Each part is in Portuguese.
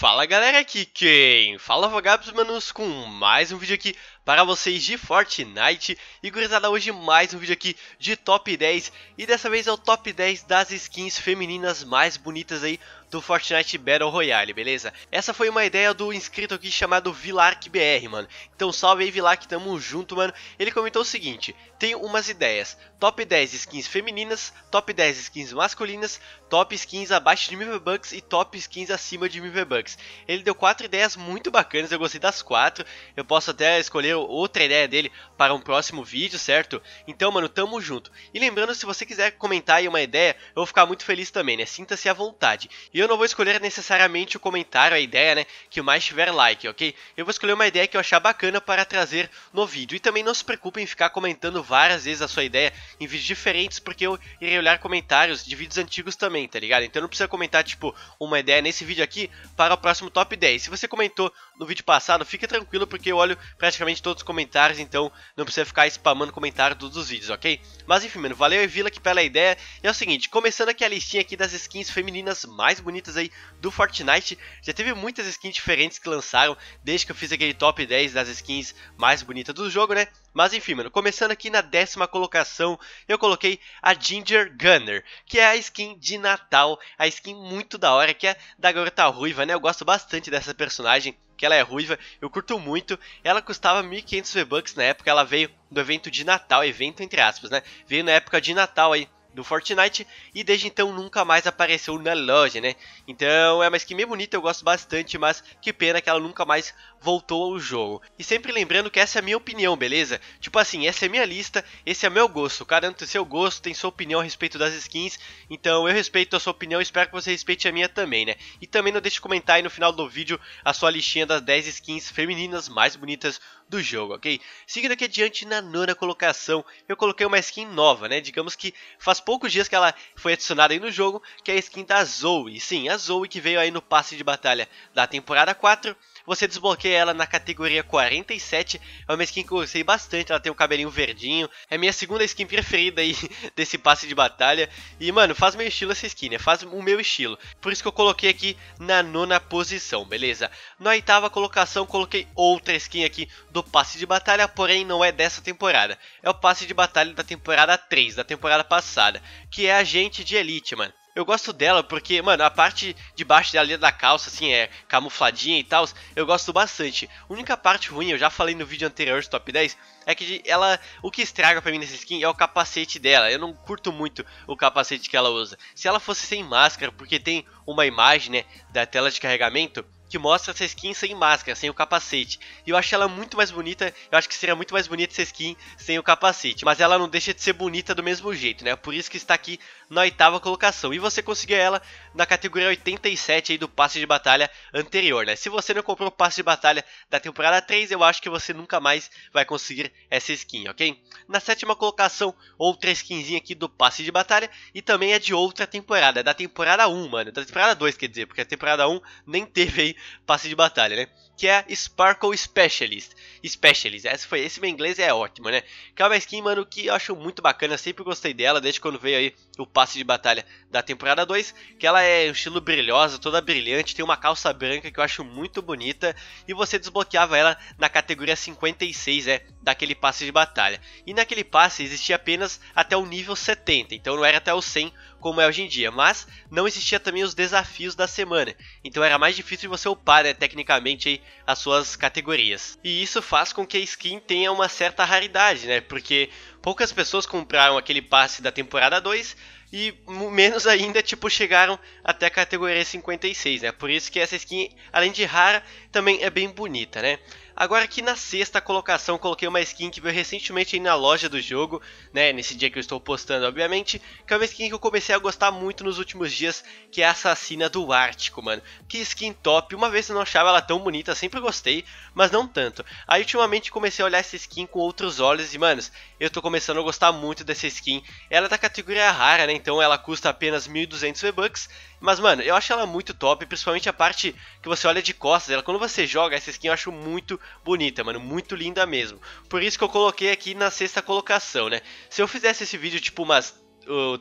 Fala galera, aqui quem? Fala Vagabos é Manos com mais um vídeo aqui para vocês de Fortnite E gurizada, hoje mais um vídeo aqui de Top 10 E dessa vez é o Top 10 das skins femininas mais bonitas aí do Fortnite Battle Royale, beleza? Essa foi uma ideia do inscrito aqui chamado VilarkBR, mano. Então salve aí, Vilark, tamo junto, mano. Ele comentou o seguinte, tem umas ideias, top 10 skins femininas, top 10 skins masculinas, top skins abaixo de mil bucks e top skins acima de mil bucks Ele deu quatro ideias muito bacanas, eu gostei das quatro, eu posso até escolher outra ideia dele para um próximo vídeo, certo? Então, mano, tamo junto. E lembrando, se você quiser comentar aí uma ideia, eu vou ficar muito feliz também, né? Sinta-se à vontade. E e eu não vou escolher necessariamente o comentário, a ideia, né, que mais tiver like, ok? Eu vou escolher uma ideia que eu achar bacana para trazer no vídeo. E também não se preocupe em ficar comentando várias vezes a sua ideia em vídeos diferentes, porque eu irei olhar comentários de vídeos antigos também, tá ligado? Então não precisa comentar, tipo, uma ideia nesse vídeo aqui para o próximo top 10. Se você comentou no vídeo passado, fica tranquilo, porque eu olho praticamente todos os comentários, então não precisa ficar spamando comentário todos os vídeos, ok? Mas enfim, mano, valeu e vila que pela ideia. E é o seguinte, começando aqui a listinha aqui das skins femininas mais bonitas bonitas aí do Fortnite. Já teve muitas skins diferentes que lançaram desde que eu fiz aquele top 10 das skins mais bonitas do jogo, né? Mas enfim, mano, começando aqui na décima colocação, eu coloquei a Ginger Gunner, que é a skin de Natal, a skin muito da hora, que é da garota ruiva, né? Eu gosto bastante dessa personagem, que ela é ruiva, eu curto muito. Ela custava 1.500 V-Bucks na época, ela veio do evento de Natal, evento entre aspas, né? Veio na época de Natal aí, no Fortnite e desde então nunca mais apareceu na loja, né? Então é uma skin meio bonita, eu gosto bastante, mas que pena que ela nunca mais voltou ao jogo. E sempre lembrando que essa é a minha opinião, beleza? Tipo assim, essa é minha lista, esse é meu gosto. Cada um tem seu gosto, tem sua opinião a respeito das skins. Então eu respeito a sua opinião, espero que você respeite a minha também, né? E também não deixe de comentar aí no final do vídeo a sua listinha das 10 skins femininas mais bonitas do jogo, ok? Seguindo aqui adiante na nona colocação, eu coloquei uma skin nova, né? Digamos que faz poucos dias que ela foi adicionada aí no jogo, que é a skin da Zoe. Sim, a Zoe que veio aí no passe de batalha da temporada 4 você desbloqueia ela na categoria 47. É uma skin que eu gostei bastante. Ela tem um cabelinho verdinho. É minha segunda skin preferida aí desse passe de batalha. E, mano, faz meu estilo essa skin, né? Faz o meu estilo. Por isso que eu coloquei aqui na nona posição, beleza? Na oitava colocação, coloquei outra skin aqui do passe de batalha. Porém, não é dessa temporada. É o passe de batalha da temporada 3, da temporada passada. Que é a gente de Elite, mano. Eu gosto dela porque, mano, a parte de baixo dela, linha da calça, assim, é camufladinha e tal, eu gosto bastante. A única parte ruim, eu já falei no vídeo anterior do Top 10, é que ela, o que estraga para mim nessa skin é o capacete dela. Eu não curto muito o capacete que ela usa. Se ela fosse sem máscara, porque tem uma imagem, né, da tela de carregamento, que mostra essa skin sem máscara, sem o capacete. E eu acho ela muito mais bonita, eu acho que seria muito mais bonita essa skin sem o capacete. Mas ela não deixa de ser bonita do mesmo jeito, né? Por isso que está aqui na oitava colocação. E você conseguiu ela na categoria 87 aí do passe de batalha anterior, né? Se você não comprou o passe de batalha da temporada 3, eu acho que você nunca mais vai conseguir essa skin, ok? Na sétima colocação, outra skinzinha aqui do passe de batalha e também é de outra temporada, da temporada 1, mano, da temporada 2, quer dizer, porque a temporada 1 nem teve aí passe de batalha, né? que é Sparkle Specialist. Specialist, esse, foi, esse meu inglês é ótimo, né? Que é uma skin, mano, que eu acho muito bacana, sempre gostei dela, desde quando veio aí o passe de batalha da temporada 2, que ela é um estilo brilhosa, toda brilhante, tem uma calça branca que eu acho muito bonita, e você desbloqueava ela na categoria 56, é, né, daquele passe de batalha. E naquele passe existia apenas até o nível 70, então não era até o 100 como é hoje em dia, mas não existia também os desafios da semana, então era mais difícil de você upar, né, tecnicamente aí, as suas categorias. E isso faz com que a skin tenha uma certa raridade, né? Porque poucas pessoas compraram aquele passe da temporada 2 e menos ainda, tipo, chegaram até a categoria 56, né? Por isso que essa skin, além de rara, também é bem bonita, né? Agora aqui na sexta colocação coloquei uma skin que veio recentemente aí na loja do jogo, né, nesse dia que eu estou postando, obviamente, que é uma skin que eu comecei a gostar muito nos últimos dias, que é a Assassina do Ártico, mano. Que skin top, uma vez eu não achava ela tão bonita, sempre gostei, mas não tanto. Aí ultimamente comecei a olhar essa skin com outros olhos e, manos, eu tô começando a gostar muito dessa skin. Ela é da categoria rara, né, então ela custa apenas 1.200 V-Bucks. Mas, mano, eu acho ela muito top, principalmente a parte que você olha de costas. Ela, quando você joga, essa skin eu acho muito bonita, mano. Muito linda mesmo. Por isso que eu coloquei aqui na sexta colocação, né? Se eu fizesse esse vídeo, tipo, umas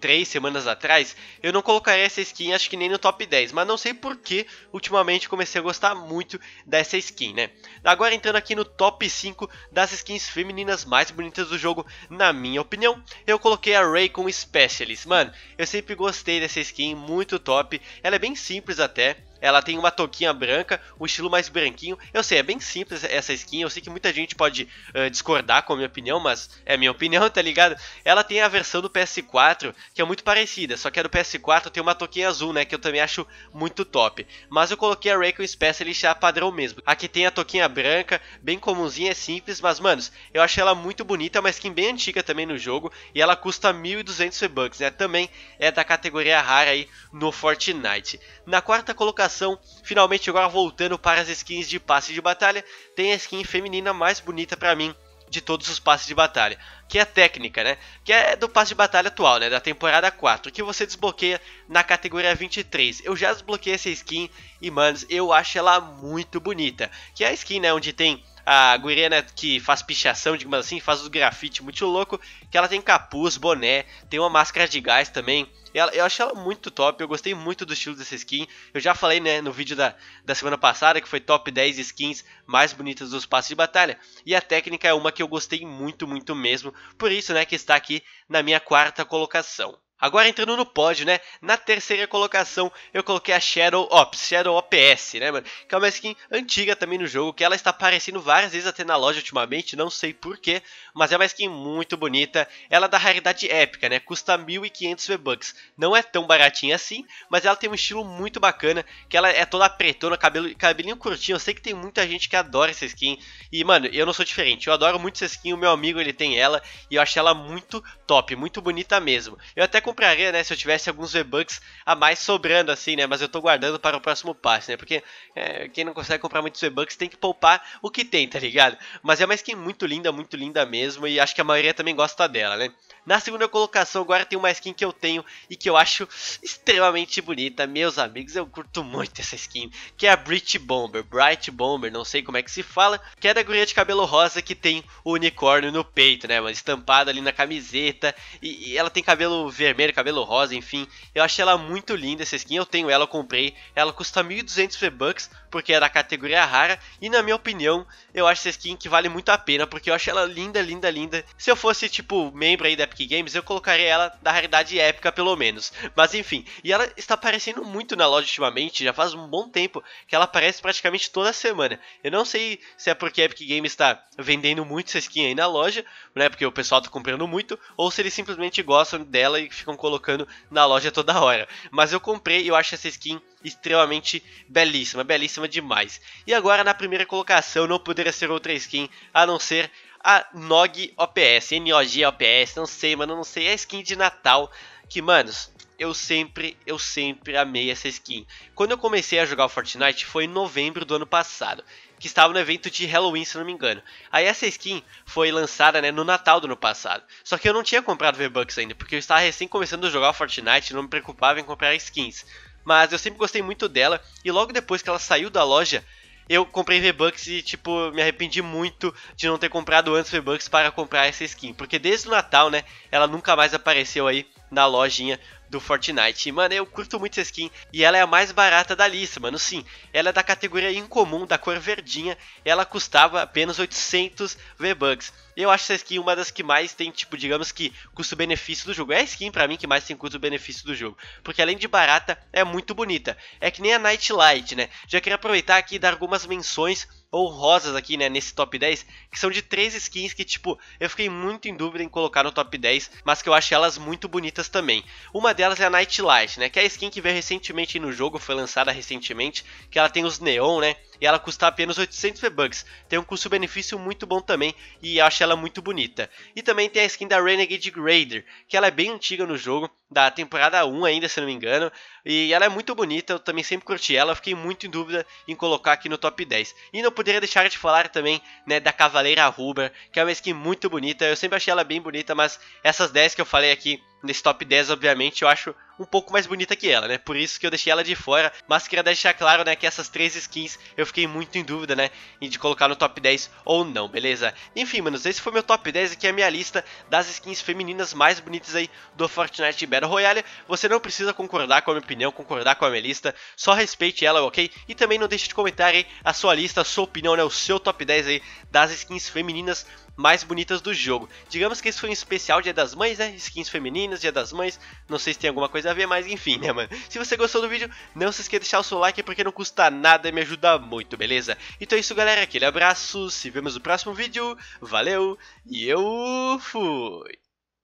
três semanas atrás, eu não colocaria essa skin acho que nem no top 10, mas não sei porque ultimamente comecei a gostar muito dessa skin, né? Agora entrando aqui no top 5 das skins femininas mais bonitas do jogo, na minha opinião, eu coloquei a Ray com Specialist. Mano, eu sempre gostei dessa skin, muito top, ela é bem simples até, ela tem uma toquinha branca, um estilo mais branquinho. Eu sei, é bem simples essa skin. Eu sei que muita gente pode uh, discordar com a minha opinião, mas é minha opinião, tá ligado? Ela tem a versão do PS4 que é muito parecida, só que a do PS4 tem uma toquinha azul, né? Que eu também acho muito top. Mas eu coloquei a Raycon Specialist a padrão mesmo. Aqui tem a toquinha branca, bem comumzinha, é simples, mas manos, eu achei ela muito bonita, é uma skin bem antiga também no jogo. E ela custa 1.200 V-Bucks, né? Também é da categoria rara aí no Fortnite. Na quarta colocação finalmente agora voltando para as skins de passe de batalha, tem a skin feminina mais bonita para mim de todos os passes de batalha, que é a técnica, né? Que é do passe de batalha atual, né? Da temporada 4, que você desbloqueia na categoria 23. Eu já desbloqueei essa skin e, manos, eu acho ela muito bonita. Que é a skin, né? Onde tem a guria né, que faz pichação, digamos assim, faz os grafite muito louco, que ela tem capuz, boné, tem uma máscara de gás também. Ela, eu achei ela muito top, eu gostei muito do estilo dessa skin. Eu já falei né, no vídeo da, da semana passada que foi top 10 skins mais bonitas dos passos de batalha. E a técnica é uma que eu gostei muito, muito mesmo. Por isso né, que está aqui na minha quarta colocação. Agora entrando no pódio, né? Na terceira colocação eu coloquei a Shadow Ops, Shadow OPS, né, mano? Que é uma skin antiga também no jogo, que ela está aparecendo várias vezes até na loja ultimamente, não sei porquê, mas é uma skin muito bonita. Ela é da raridade épica, né? Custa 1.500 V-Bucks. Não é tão baratinha assim, mas ela tem um estilo muito bacana, que ela é toda pretona, cabelo, cabelinho curtinho. Eu sei que tem muita gente que adora essa skin, e mano, eu não sou diferente. Eu adoro muito essa skin, o meu amigo ele tem ela, e eu acho ela muito top, muito bonita mesmo. Eu até compraria, né, se eu tivesse alguns V-Bucks a mais sobrando, assim, né, mas eu tô guardando para o próximo passe, né, porque é, quem não consegue comprar muitos V-Bucks tem que poupar o que tem, tá ligado? Mas é uma skin muito linda, muito linda mesmo, e acho que a maioria também gosta dela, né. Na segunda colocação agora tem uma skin que eu tenho e que eu acho extremamente bonita, meus amigos, eu curto muito essa skin, que é a bright Bomber, Bright Bomber, não sei como é que se fala, que é da guria de cabelo rosa que tem o unicórnio no peito, né, mas estampada ali na camiseta, e, e ela tem cabelo vermelho, vermelha, cabelo rosa, enfim. Eu achei ela muito linda essa skin, eu tenho ela, eu comprei. Ela custa 1.200 V-Bucks, porque é da categoria rara. E na minha opinião, eu acho essa skin que vale muito a pena, porque eu achei ela linda, linda, linda. Se eu fosse, tipo, membro aí da Epic Games, eu colocaria ela da raridade épica, pelo menos. Mas enfim, e ela está aparecendo muito na loja ultimamente, já faz um bom tempo que ela aparece praticamente toda semana. Eu não sei se é porque a Epic Games está vendendo muito essa skin aí na loja, né, porque o pessoal está comprando muito, ou se eles simplesmente gostam dela e ficam colocando na loja toda hora. Mas eu comprei e eu acho essa skin extremamente belíssima, belíssima demais. E agora na primeira colocação não poderia ser outra skin a não ser a Nog OPS, NOG OPS, não sei, mano, não sei, é a skin de Natal que, manos, eu sempre, eu sempre amei essa skin. Quando eu comecei a jogar o Fortnite foi em novembro do ano passado que estava no evento de Halloween, se não me engano. Aí essa skin foi lançada né, no Natal do ano passado. Só que eu não tinha comprado V-Bucks ainda, porque eu estava recém começando a jogar Fortnite e não me preocupava em comprar skins. Mas eu sempre gostei muito dela e logo depois que ela saiu da loja, eu comprei V-Bucks e, tipo, me arrependi muito de não ter comprado antes V-Bucks para comprar essa skin. Porque desde o Natal, né, ela nunca mais apareceu aí na lojinha do Fortnite. E, mano, eu curto muito essa skin. E ela é a mais barata da lista, mano. Sim, ela é da categoria incomum, da cor verdinha. Ela custava apenas 800 V-Bucks. Eu acho essa skin uma das que mais tem, tipo, digamos que custo-benefício do jogo. É a skin, para mim, que mais tem custo-benefício do jogo. Porque além de barata, é muito bonita. É que nem a Night Light, né? Já queria aproveitar aqui e dar algumas menções honrosas aqui, né, nesse top 10, que são de três skins que, tipo, eu fiquei muito em dúvida em colocar no top 10, mas que eu acho elas muito bonitas também. Uma delas é a Nightlight, né, que é a skin que veio recentemente no jogo, foi lançada recentemente, que ela tem os neon, né, e ela custa apenas 800 V-Bucks. Tem um custo-benefício muito bom também e acho ela muito bonita. E também tem a skin da Renegade Raider, que ela é bem antiga no jogo, da temporada 1 ainda, se não me engano, e ela é muito bonita, eu também sempre curti ela, fiquei muito em dúvida em colocar aqui no top 10. E não poderia deixar de falar também, né, da Cavaleira Rubra, que é uma skin muito bonita, eu sempre achei ela bem bonita, mas essas 10 que eu falei aqui nesse top 10, obviamente, eu acho um pouco mais bonita que ela, né? Por isso que eu deixei ela de fora, mas queria deixar claro, né, que essas três skins eu fiquei muito em dúvida, né, em de colocar no top 10 ou não, beleza? Enfim, mano, esse foi meu top 10, aqui é a minha lista das skins femininas mais bonitas aí do Fortnite Battle Royale. Você não precisa concordar com a minha opinião, concordar com a minha lista, só respeite ela, ok? E também não deixe de comentar aí a sua lista, a sua opinião, né, o seu top 10 aí das skins femininas mais bonitas do jogo. Digamos que esse foi um especial Dia das Mães, né, skins femininas, Dia das Mães. Não sei se tem alguma coisa a ver, mas enfim, né, mano? Se você gostou do vídeo, não se esqueça de deixar o seu like porque não custa nada e me ajuda muito, beleza? Então é isso, galera. Aquele abraço, se vemos no próximo vídeo. Valeu e eu fui!